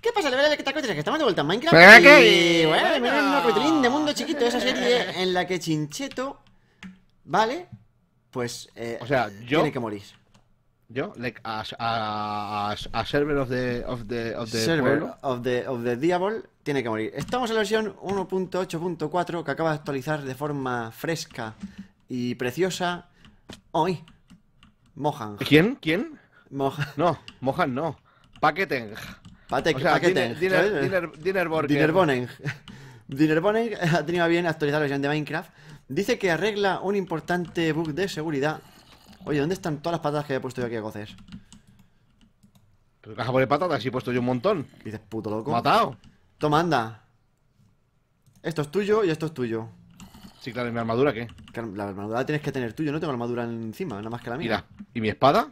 ¿Qué pasa, Le ¿Qué tal? ¿Qué que Estamos de vuelta en Minecraft. Y, bueno, mira, un capitulín de Mundo Chiquito, esa serie en la que Chincheto, ¿vale? Pues, eh, yo, tiene que morir. Yo, like, a a server of the, of the, of the server of the, of the diabol, tiene que morir. Estamos en la versión 1.8.4 que acaba de actualizar de forma fresca y preciosa hoy. Mohan. ¿Quién? ¿Quién? Mohan. No, Mohan no. Paqueteng. Patek, o sea, Diner, Diner, Diner, eh. dinner boning ha tenido bien actualizar la versión de Minecraft. Dice que arregla un importante bug de seguridad. Oye, ¿dónde están todas las patatas que he puesto yo aquí a cocer? Pero caja por patatas, he puesto yo un montón. Dices, puto loco. Matado. Toma, anda. Esto es tuyo y esto es tuyo. Sí, claro, ¿y mi armadura qué? La armadura la tienes que tener tuyo, no tengo armadura encima, nada más que la mía. Mira, ¿y mi espada?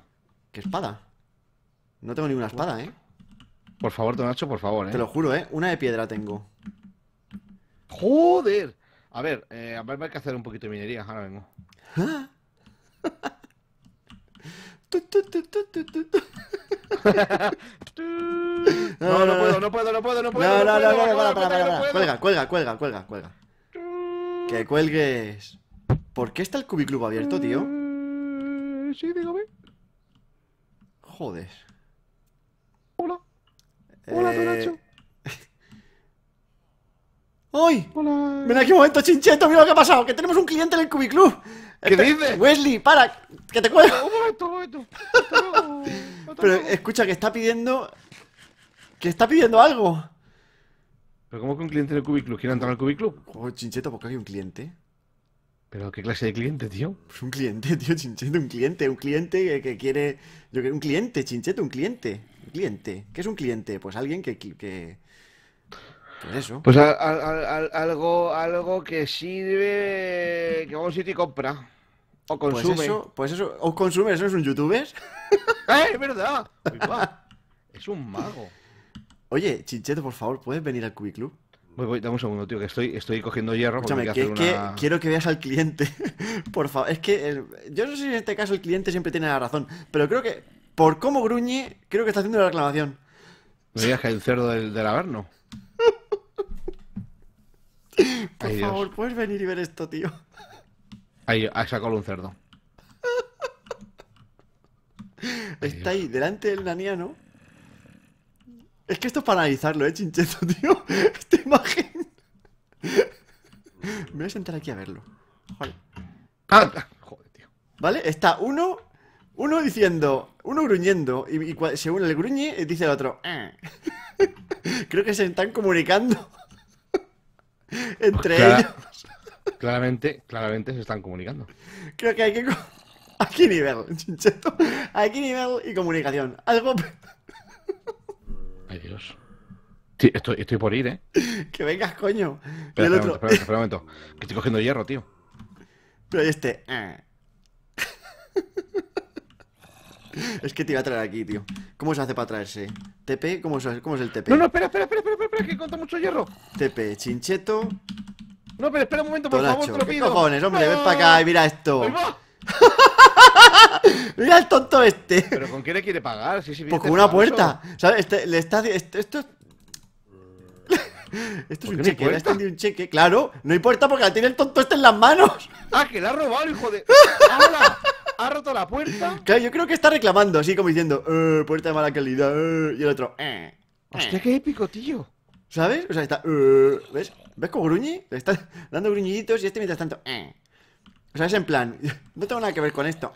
¿Qué espada? No tengo ninguna espada, ¿eh? Por favor, Donacho, por favor, ¿eh? Te lo juro, ¿eh? Una de piedra tengo. ¡Joder! A ver, eh, hay que hacer un poquito de minería ahora vengo ¿Ah? no, no puedo, no puedo, no puedo, no puedo. No, no, no, no, no, no, Cuelga, cuelga, cuelga, cuelga, cuelga. Que cuelgues. ¿Por qué está el cubiclub abierto, tío? Sí, dígame. Joder. Hola, eh, Nacho ¡Ay! Hola. Ven aquí un momento, chincheto, mira lo que ha pasado, que tenemos un cliente en el Cubiclub. ¿Qué este, dices? Wesley, para, que te cuelgo. Un momento, un momento. Pero escucha, que está pidiendo. Que está pidiendo algo. ¿Pero cómo que un cliente en el Cubiclub? ¿Quiere entrar al Cubiclub? Oh, chincheto, porque hay un cliente. Pero qué clase de cliente, tío. Pues un cliente, tío, chinchete, un cliente, un cliente que, quiere. Yo un cliente, chinchete, un cliente. cliente. ¿Qué es un cliente? Pues alguien que. Pues eso. Pues algo, algo que sirve. Que vamos a un compra. O pues consume. Pues eso, O consume, eso es un youtuber. ¡Eh, es verdad! es un mago. Oye, chinchete, por favor, ¿puedes venir al Club? Voy, voy, dame un segundo, tío, que estoy, estoy cogiendo hierro. que, quiero que veas al cliente. por favor, es que yo no sé si en este caso el cliente siempre tiene la razón, pero creo que por cómo gruñe, creo que está haciendo la reclamación. Me digas que hay un cerdo del, del Averno. por favor, puedes venir y ver esto, tío. Ahí, ha sacado un cerdo. está ahí, delante del naniano. Es que esto es para analizarlo, ¿eh, Chincheto, tío? Esta imagen. Me voy a sentar aquí a verlo. Joder ah, ah, joder, tío. ¿Vale? Está uno. Uno diciendo. Uno gruñendo. Y, según el gruñe, eh, dice el otro. Eh". Creo que se están comunicando. entre pues ellos. claramente, claramente se están comunicando. Creo que hay que. Aquí nivel, chincheto. Aquí nivel y comunicación. Algo. Estoy, estoy, por ir, ¿eh? que vengas, coño. Espera, el otro. Espera, espera, un momento. Que estoy cogiendo hierro, tío. Pero este. Eh. es que te iba a traer aquí, tío. ¿Cómo se hace para traerse? ¿TP? ¿Cómo, se ¿Cómo es el TP? No, no, espera, espera, espera, espera, espera que conta mucho hierro. TP, chincheto. No, pero espera un momento, por favor, te lo pido. ¿Qué cojones, hombre? Ven para acá y mira esto. Mira el tonto este. ¿Pero con quién le quiere pagar? Sí, pues con una puerta. ¿Sabes? Este, le está, este, Esto esto esto es un cheque, le un cheque. Claro, no importa porque la tiene el tonto este en las manos. Ah, que la ha robado, hijo de. ¡Hala! Ah, ha roto la puerta. Claro, yo creo que está reclamando, así como diciendo, eh, puerta de mala calidad, eh, y el otro, eh, Hostia, eh". qué épico, tío. ¿Sabes? O sea, está, ¿ves? ¿Ves cómo gruñe? Le está dando gruñiditos y este mientras tanto, O sea, es en plan, no tengo nada que ver con esto,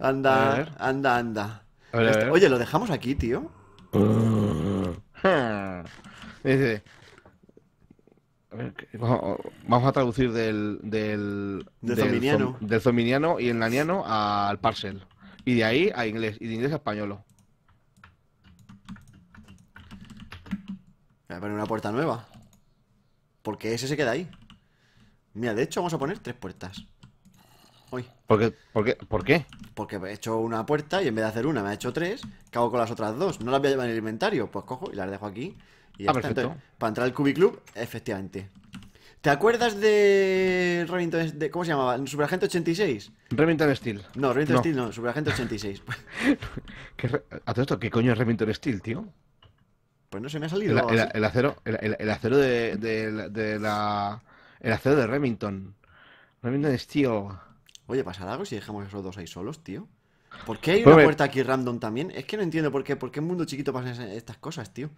anda, anda, anda, este, Oye, ¿lo dejamos aquí, tío? Uh. vamos a traducir del del, del, zominiano. del zominiano y el naniano al parcel. Y de ahí a inglés, y de inglés a español. Voy a poner una puerta nueva. Porque ese se queda ahí. Mira, de hecho vamos a poner tres puertas. ¿Por, qué, Porque he hecho una puerta y en vez de hacer una me ha hecho tres. cago con las otras dos? No las voy a llevar en el inventario. Pues cojo y las dejo aquí. Y ah, perfecto. para entrar al club efectivamente. ¿Te acuerdas de Remington de, ¿Cómo se llamaba? ¿Superagente 86? Remington Steel. No, Remington Steel no, Superagente 86. ¿Qué, a todo ¿qué coño es Remington Steel, tío? Pues no se me ha salido. El, acero, el, el acero de, de, de, la. El acero de Remington. Remington Steel. Oye, ¿pasará algo si dejamos a esos dos ahí solos, tío? ¿Por qué hay pues una puerta aquí random también? Es que no entiendo por qué, por qué mundo chiquito pasan estas cosas, tío.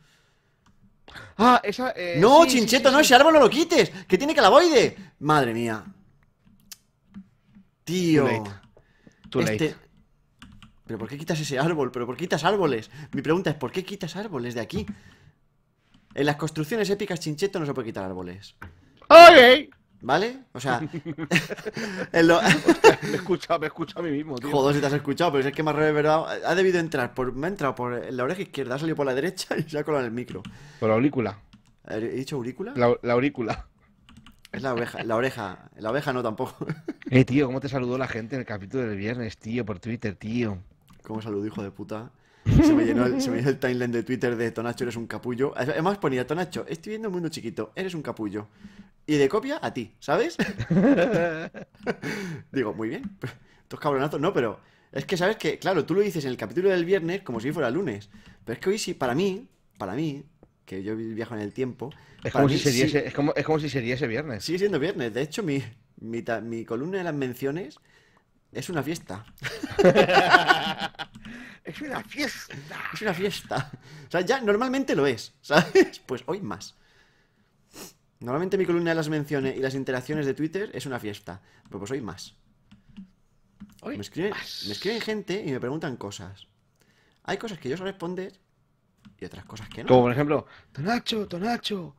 Ah, esa. Eh, no, chincheto, no, ese árbol no lo quites. Que tiene calaboide. Madre mía. Tío. Tú este, ¿Pero por qué quitas ese árbol? ¿Pero por qué quitas árboles? Mi pregunta es: ¿por qué quitas árboles de aquí? En las construcciones épicas, chincheto, no se puede quitar árboles. ¡Ok! ¿Vale? O sea, me, escucha, a mí mismo, tío. Joder, si te has escuchado, pero es que me ha reverberado. Ha debido entrar por. Me ha entrado por la oreja izquierda, ha salido por la derecha y se ha colado en el micro. Por la aurícula. ¿He dicho aurícula? La, aurícula. Es la oreja, la oreja. La oveja no tampoco. eh, tío, ¿cómo te saludó la gente en el capítulo del viernes, tío, por Twitter, tío? ¿Cómo saludó, hijo de puta? Se me, llenó el, se timeline de Twitter de Tonacho, eres un capullo. Además ponía Tonacho, estoy viendo un mundo chiquito, eres un capullo. Y de copia a ti, ¿sabes? Digo, muy bien. Pues, estos cabronazos, no, pero es que sabes que, claro, tú lo dices en el capítulo del viernes como si fuera lunes. Pero es que hoy sí, para mí, para mí, que yo viajo en el tiempo. Es, como, si sería ese, es, como, si sería ese viernes. Sigue siendo viernes. De hecho, mi, mi columna de las menciones es una fiesta. es una fiesta. Es una fiesta. O sea, ya normalmente lo es, ¿sabes? Pues hoy más. Normalmente mi columna de las menciones y las interacciones de Twitter es una fiesta. Pero pues, pues hoy más. me, escriben, gente y me preguntan cosas. Hay cosas que yo sé responder y otras cosas que no. Como por ejemplo, Tonacho, Tonacho,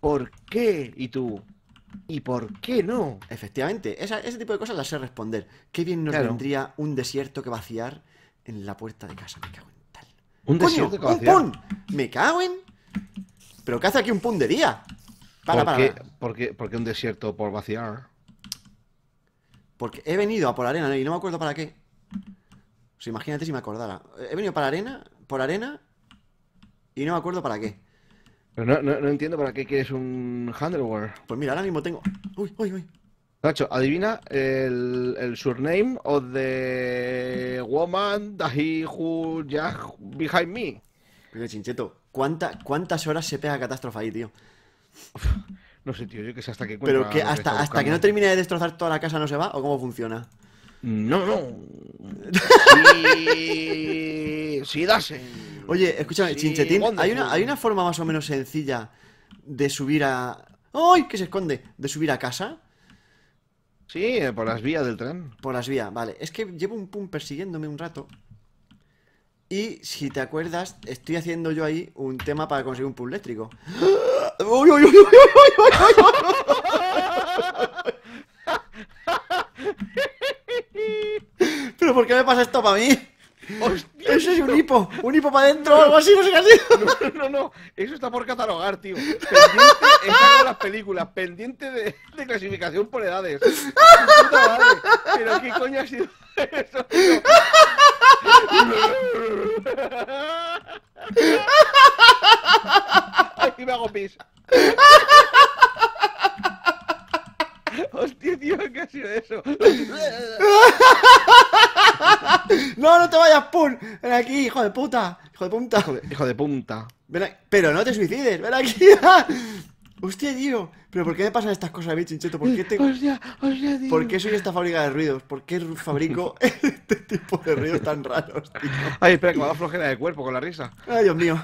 ¿por qué? Y tú, ¿Y por qué no? Efectivamente, ese tipo de cosas las sé responder. Qué bien nos vendría un desierto que vaciar en la puerta de casa. Me cago tal. ¿Un desierto que vaciar? ¡Un pun! ¡Me cago en! ¿Pero qué hace aquí un pun Para, ¿Por qué, para. un desierto por vaciar? Porque he venido a por arena y no me acuerdo para qué. imagínate si me acordara. He venido para arena, por arena y no me acuerdo para qué. Pero no, no, no, entiendo para qué quieres un handleware. Pues mira, ahora mismo tengo. Uy, uy, uy. Nacho, adivina el, el surname of the woman that he behind me. Pero chincheto, ¿cuánta, ¿cuántas horas se pega catástrofe ahí, tío? no sé, tío, yo que sé hasta qué Pero que hasta, hasta que no termine de destrozar toda la casa no se va, ¿o cómo funciona? No, no. Sí, sí Oye, escúchame, Chinchetín, hay una, forma más o menos sencilla de subir a... ¡Ay, ¿Qué se esconde! De subir a casa. Sí, por las vías del tren. Por las vías, vale. Es que llevo un pum persiguiéndome un rato. Y si te acuerdas, estoy haciendo yo ahí un tema para conseguir un pum eléctrico. ¡Uy, me pasa esto para mí? eso es un hipo, un hipo para adentro algo así, no sé qué sido. No, no, no, eso está por catalogar, tío. Pendiente, las películas, pendiente de, clasificación por edades. Pero qué coño ha sido eso, tío? me hago pis. Hostia, tío, ¿qué ha sido eso? no, no te vayas, pun. Ven aquí, hijo de puta. Hijo de punta. Hijo de, hijo Pero no te suicides, ven aquí. Hostia, tío. Pero ¿por qué me pasan estas cosas bicho mí, ¿Por qué tengo... Hostia, hostia, tío. ¿Por qué soy esta fábrica de ruidos? ¿Por qué fabrico este tipo de ruidos tan raros, tío? Ay, espera, que me va flojera de cuerpo con la risa. Ay, Dios mío.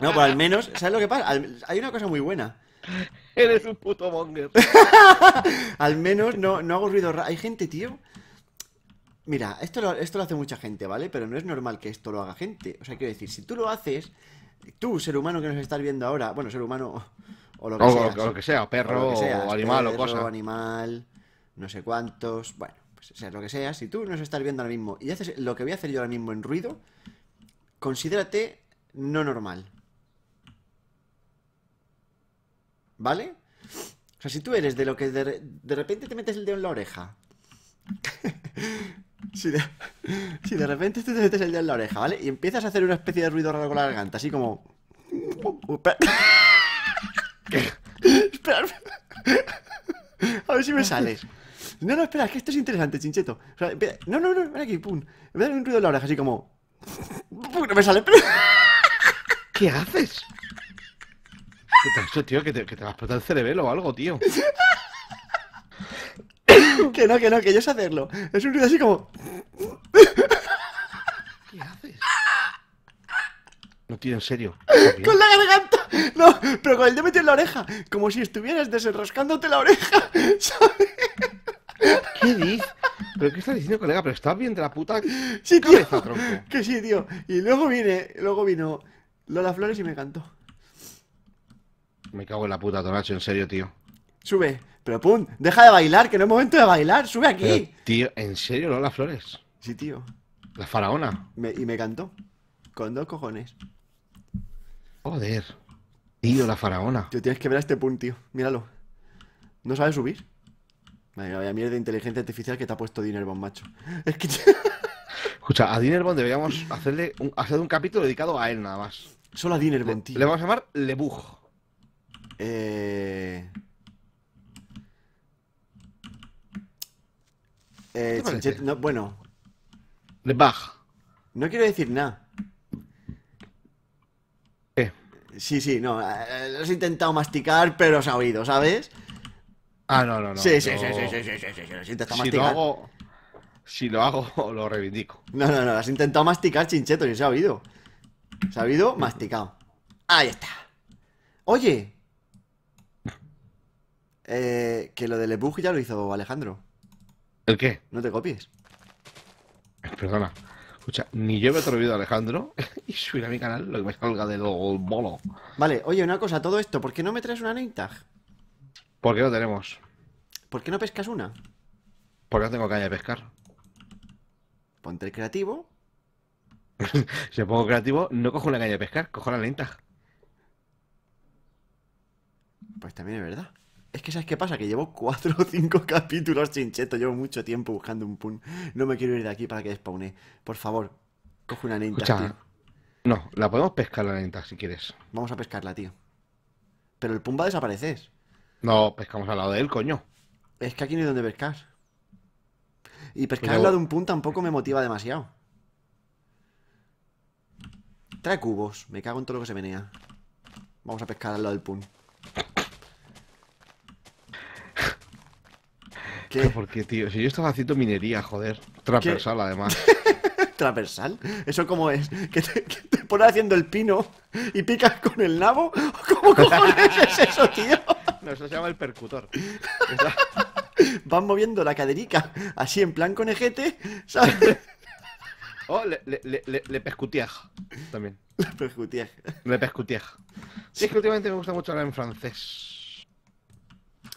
No, pero al menos, ¿sabes lo que pasa? Hay una cosa muy buena. Eres un puto monger. Al menos no, no hago ruido raro. Hay gente, tío. Mira, esto lo, esto lo hace mucha gente, ¿vale? Pero no es normal que esto lo haga gente. O sea, quiero decir, si tú lo haces, tú, ser humano que nos estás viendo ahora, bueno, ser humano o lo que, o sea, perro, o, animal, o cosa. animal, no sé cuántos, bueno, pues sea lo que sea, si tú nos estás viendo ahora mismo y haces lo que voy a hacer yo ahora mismo en ruido, considérate no normal. ¿Vale? O sea, si tú eres de lo que de, repente te metes el dedo en la oreja. si, de, si, de, repente te metes el dedo en la oreja, ¿vale? Y empiezas a hacer una especie de ruido raro con la garganta, así como. Espera. A ver si me sales. No, no, espera, que esto es interesante, chincheto. O no, no, no, ven aquí, pum. Me da un ruido en la oreja, así como. No me sale. ¿Qué haces? ¿Qué te hecho, tío? ¿Que te, que te has el cerebelo o algo, tío. que no, que no, que yo sé hacerlo. Es un ruido así como. ¿Qué haces? No, tío, en serio. ¡Con la garganta! No, pero con el de meter la oreja. Como si estuvieras desenroscándote la oreja. ¿Qué dices? ¿Pero qué estás diciendo, colega? ¿Pero estás bien de la puta sí, tío. Que sí, tío. Y luego viene, luego vino Lola Flores y me cantó. Me cago en la puta, Tonacho, en serio, tío. Sube, pero pum, deja de bailar, que no es momento de bailar, sube aquí. tío, ¿en serio Las Flores? Sí, tío. La faraona. y me cantó. Con dos cojones. Joder. Tío, la faraona. Tío, tienes que ver a este punto. tío. Míralo. ¿No sabes subir? Madre vaya mierda de inteligencia artificial que te ha puesto Dinerbon, macho. Es que. Escucha, a Dinerbon deberíamos hacerle un, un capítulo dedicado a él nada más. Solo a Dinerbon, tío. Le vamos a llamar Lebug. Eh... eh bueno. De baja No quiero decir nada. ¿Qué? Sí, sí, no. Eh, lo has intentado masticar, pero se ha oído, ¿sabes? Ah, no, no, no. Sí, sí, sí, sí, sí, sí, sí, sí, lo has intentado si Lo hago... Si lo hago, lo reivindico. No, no, no. Has intentado masticar, Chincheto, y se ha oído. Se ha oído, masticado. Ahí está. Oye, eh, que lo del e-book ya lo hizo Alejandro. ¿El qué? No te copies. Eh, perdona. Escucha, ni yo me he atrevido a Alejandro y subir a mi canal lo que me salga del bolo. Vale, oye, una cosa, todo esto, ¿por qué no me traes una Nintag? ¿Por qué no tenemos? ¿Por qué no pescas una? Porque no tengo caña de pescar. Ponte el creativo. si pongo creativo, no cojo una caña de pescar, cojo la Nintag Pues también es verdad. Es que, ¿sabes qué pasa? Que llevo cuatro o cinco capítulos chincheto. Llevo mucho tiempo buscando un pun. No me quiero ir de aquí para que despaune. Por favor, coge una ninta. no, la podemos pescar la lenta si quieres. Vamos a pescarla, tío. Pero el pun va a desaparecer. No, pescamos al lado de él, coño. Es que aquí no hay donde pescar. Y pescar al lado de un pun tampoco me motiva demasiado. Trae cubos. Me cago en todo lo que se menea. Vamos a pescar al lado del pun. ¿Qué? ¿Por qué, tío? Si yo estaba haciendo minería, joder. Transversal, además. ¿Transversal? ¿Eso cómo es? ¿Que te, pones haciendo el pino y picas con el nabo? ¿Cómo cojones es eso, tío? No, eso se llama el percutor. Van moviendo la caderica así en plan conejete, ¿sabes? Oh, le, le, le, le también. Le pescutiaj. Le pescutiaj. Sí, es que últimamente me gusta mucho hablar en francés.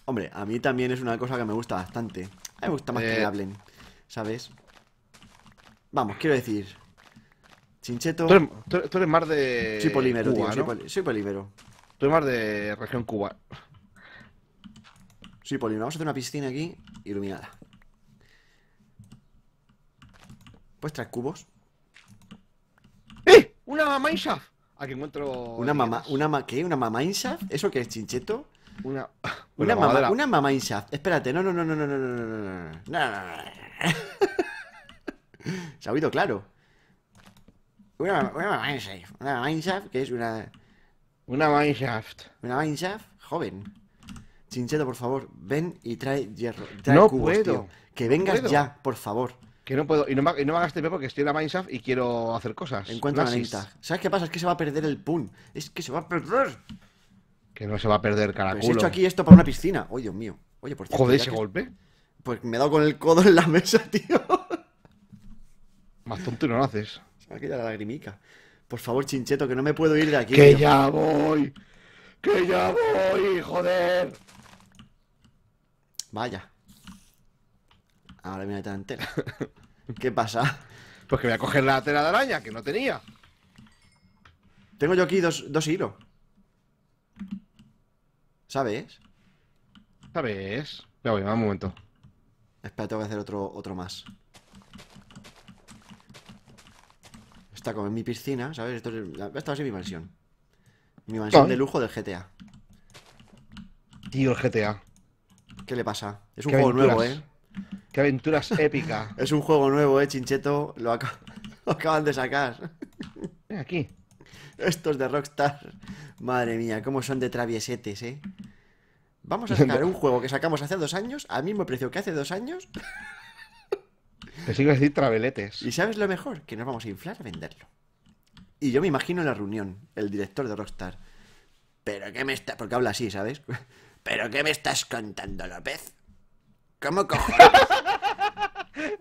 Hombre, a mí también es una cosa que me gusta bastante. A mí me gusta más que eh, hablen, ¿sabes? Vamos, quiero decir. Chincheto. Tú eres, más de. Soy polímero, tío. Soy, polímero. Tú eres más de región Cuba. Soy polímero. Vamos a hacer una piscina aquí iluminada. Pues traer cubos. ¡Eh! ¡Una mamá InShaft! Aquí encuentro. ¿Una mamá? ¿Una qué? ¿Una mamá Insaf? ¿Eso qué es, Chincheto? Una, una, mamá, una mamá Espérate, no, no, no, no, no, no, no, no, no, no. Se ha oído claro. Una, una mamá shaft. Una mamá shaft, que es una... Una mineshaft. Una mineshaft joven. Chincheto, por favor, ven y trae hierro. Trae no puedo. Que vengas ya, por favor. Que no puedo. Y no me, y no me hagas porque estoy en la mineshaft y quiero hacer cosas. la lista ¿Sabes qué pasa? Es que se va a perder el pun. Es que se va a perder. Que no se va a perder caraculo. Pues he hecho aquí esto para una piscina. Oye, Dios mío. Oye, por cierto, Joder, ese golpe. Pues me he dado con el codo en la mesa, tío. Más tonto no lo haces. aquí me la lagrimica. Por favor, Chincheto, que no me puedo ir de aquí. Que ya voy. Que ya voy, joder. Vaya. Ahora mira la entera. ¿Qué pasa? Pues que voy a coger la tela de araña, que no tenía. Tengo yo aquí dos, dos hilos. ¿Sabes? ¿Sabes? Ya voy, va un momento. Espera, tengo que hacer otro, otro más. Está como en mi piscina, ¿sabes? Esto es, esta va a ser mi mansión. Mi mansión de lujo del GTA. Tío, el GTA. ¿Qué le pasa? Es un juego nuevo, ¿eh? Qué aventuras épica! es un juego nuevo, ¿eh, Chincheto? Lo, lo acaban de sacar. Aquí. Estos de Rockstar. Madre mía, cómo son de traviesetes, ¿eh? Vamos a sacar un juego que sacamos hace dos años, al mismo precio que hace dos años. Te sigo a decir traveletes. ¿Y sabes lo mejor? Que nos vamos a inflar a venderlo. Y yo me imagino la reunión, el director de Rockstar. ¿Pero qué me está...? Porque habla así, ¿sabes? ¿Pero qué me estás contando, López? ¿Cómo cojones?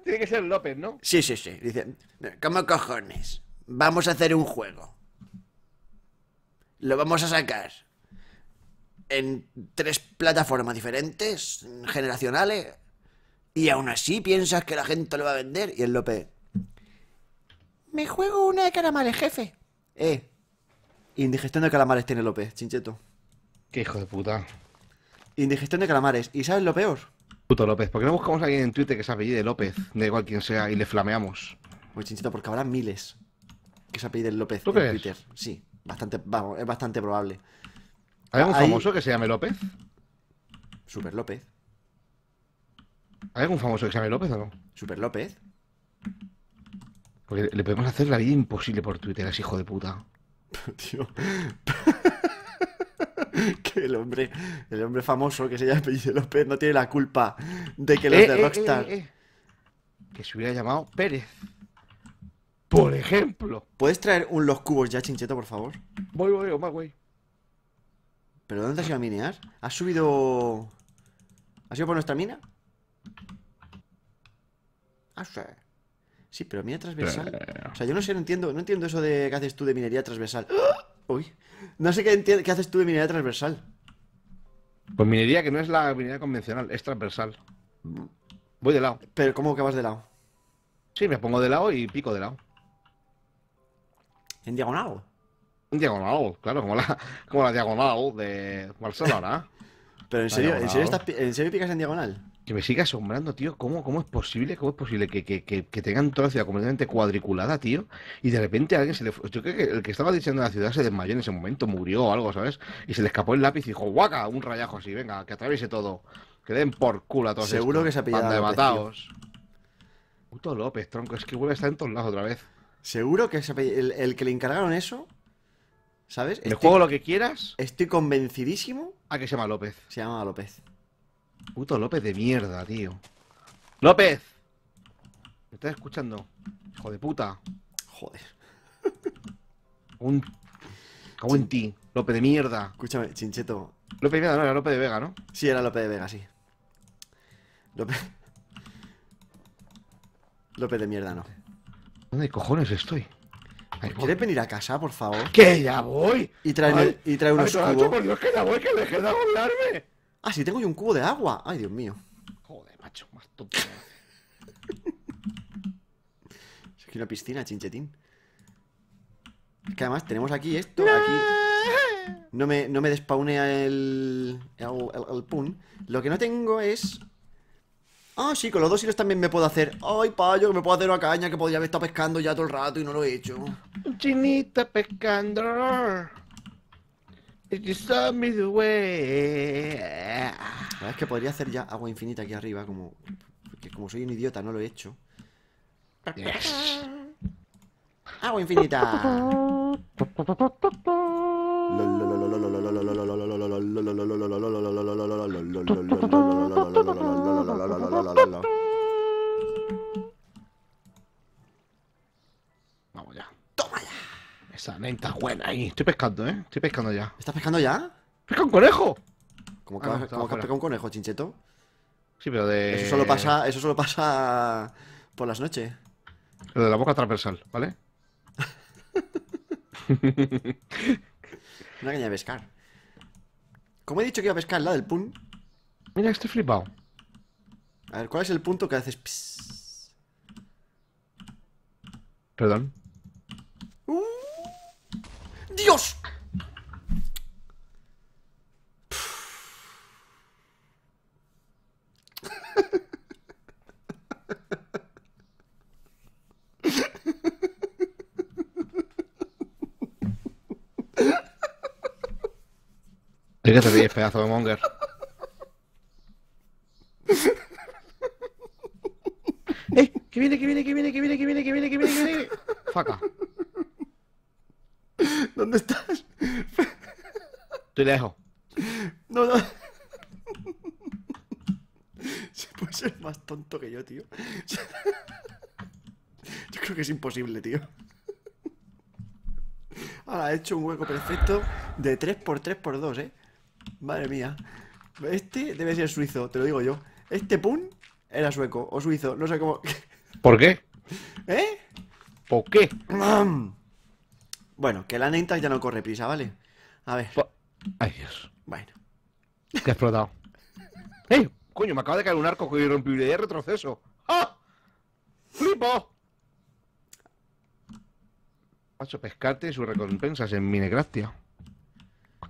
Tiene que ser López, ¿no? Sí, sí, sí. Dice, ¿cómo cojones? Vamos a hacer un juego. Lo vamos a sacar en tres plataformas diferentes, generacionales, y aún así piensas que la gente lo va a vender. Y el López, me juego una de calamares, jefe. Eh, indigestión de calamares tiene López, chincheto. Qué hijo de puta. Indigestión de calamares. ¿Y sabes lo peor? Puto López, ¿por qué no buscamos a alguien en Twitter que se apellide López, de igual quien sea, y le flameamos? Pues chinchito, porque habrá miles que se apelliden López en Twitter. Sí. Bastante, vamos, es bastante probable. ¿Hay algún famoso que se llame López? Super López. ¿Hay algún famoso que se llame López o no? Super López. Porque le podemos hacer la vida imposible por Twitter, es hijo de puta. Tío. que el hombre, el hombre famoso que se llame López no tiene la culpa de que los eh, de eh, Rockstar. Eh, que se hubiera llamado Pérez. Por ejemplo. ¿Puedes traer un los cubos ya, chincheta, por favor? Voy, voy, Omar, güey. ¿Pero dónde has ido a minear? ¿Has subido. ¿Has ido por nuestra mina? Ah, sí. pero mina transversal. O sea, yo no sé, no entiendo, no entiendo eso de que haces tú de minería transversal. ¡Ah! Uy. No sé qué haces tú de minería transversal. Pues minería que no es la minería convencional, es transversal. Voy de lado. ¿Pero cómo que vas de lado? Sí, me pongo de lado y pico de lado. En diagonal. En diagonal, claro, como la, como la diagonal de Barcelona. Pero en serio, ¿en serio, estás, ¿en picas en diagonal? Que me sigue asombrando, tío. ¿Cómo, cómo es posible, cómo es posible que, tengan toda la ciudad completamente cuadriculada, tío? Y de repente alguien se le. Yo creo que el que estaba diciendo la ciudad se desmayó en ese momento, murió o algo, ¿sabes? Y se le escapó el lápiz y dijo, guaca, un rayajo así, venga, que atraviese todo. Que den por culo a todos Seguro que se ha pillado. de matados. Puto López, tronco, es que vuelve a estar en todos lados otra vez. Seguro que ese, el, que le encargaron eso, ¿sabes? El juego lo que quieras. Estoy convencidísimo. ¿A que se llama López? Se llama López. Puto López de mierda, tío. ¡López! ¿Me estás escuchando? Hijo de puta. Joder. Un. Cago en ti, López de mierda. Escúchame, Chincheto. López de mierda, no, era López de Vega, ¿no? Sí, era López de Vega, sí. López. López de mierda, no. ¿Dónde cojones estoy? ¿Quieres venir a casa, por favor? ¡Que ya voy! Y trae, y unos cubos. por Dios, que ya voy, que le de hablarme. Ah, sí, tengo yo un cubo de agua. Ay, Dios mío. Joder, macho, más tonto. es que una piscina, chinchetín. Es que además tenemos aquí esto. Aquí. No me, no me despaune el, el, el, el pun. Lo que no tengo es Ah, sí, con los dos hilos también me puedo hacer. Ay, payo, que me puedo hacer una caña que podría haber estado pescando ya todo el rato y no lo he hecho. Chinita pescando. it's way. es que podría hacer ya agua infinita aquí arriba, como. Porque como soy un idiota, no lo he hecho. Agua infinita. Vamos ya. ¡Toma ya! Esa neta buena ahí. Estoy pescando, ¿eh? Estoy pescando ya. ¿Estás pescando ya? ¡Pesca un conejo! ¿Cómo ah, que, has, un conejo, chincheto? Sí, pero de. Eso solo pasa, eso solo pasa por las noches. Lo de la boca transversal, ¿vale? Una caña de pescar. Como he dicho que iba a pescar al lado del pun. Mira, estoy flipado. A ver, ¿cuál es el punto que haces? Perdón. ¡Uh! ¡Dios! qué te ríes, pedazo de monger? ¡Eh! ¡Que viene, que viene, que viene, que viene, que viene, que viene, que viene, que viene! ¡Faca! ¿Dónde estás? Estoy lejos. No, no. Se puede ser más tonto que yo, tío. Yo creo que es imposible, tío. Ahora he hecho un hueco perfecto de 3x3x2, ¿eh? Madre mía. Este debe ser suizo, te lo digo yo. Este pun era sueco o suizo, no sé cómo. ¿Por qué? ¿Eh? ¿Por qué? Bueno, que la nenta ya no corre prisa, ¿vale? A ver. Ay, Dios. Bueno. Que ha explotado. ¡Eh! Coño, me acaba de caer un arco con irrompibilidad de retroceso. ¡Ah! ¡Flipo! Pacho, pescarte y sus recompensas en Minegracia.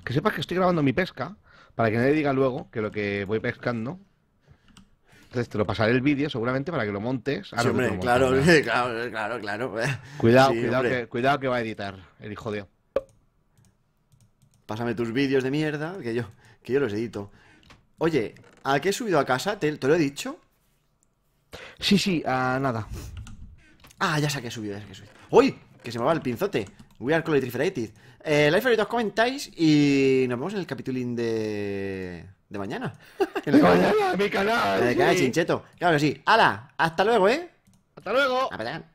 Que sepas que estoy grabando mi pesca para que nadie diga luego que lo que voy pescando. Entonces te lo pasaré el vídeo seguramente para que lo montes. claro, claro, claro, claro, pues. Cuidado, cuidado, que, cuidado que va a editar el hijo de. Pásame tus vídeos de mierda, que yo, que yo los edito. Oye, ¿a qué he subido a casa? ¿Te, te lo he dicho? Sí, sí, a nada. Ah, ya sé que he subido, ya sé que he subido. ¡Uy! Que se me va el pinzote. We are eh, like, favoritos, comentáis y nos vemos en el capitulín de, de mañana. en el mañana, mi canal. En el canal, chincheto. Claro que sí. ¡Hala! ¡Hasta luego, eh! ¡Hasta luego! A